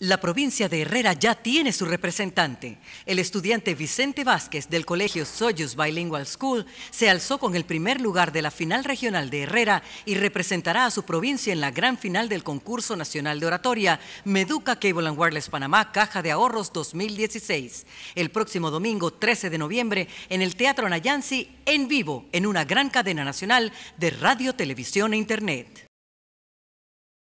La provincia de Herrera ya tiene su representante. El estudiante Vicente Vázquez del colegio Soyuz Bilingual School se alzó con el primer lugar de la final regional de Herrera y representará a su provincia en la gran final del concurso nacional de oratoria Meduca Cable and Wireless Panamá Caja de Ahorros 2016. El próximo domingo 13 de noviembre en el Teatro Nayansi en vivo en una gran cadena nacional de radio, televisión e internet.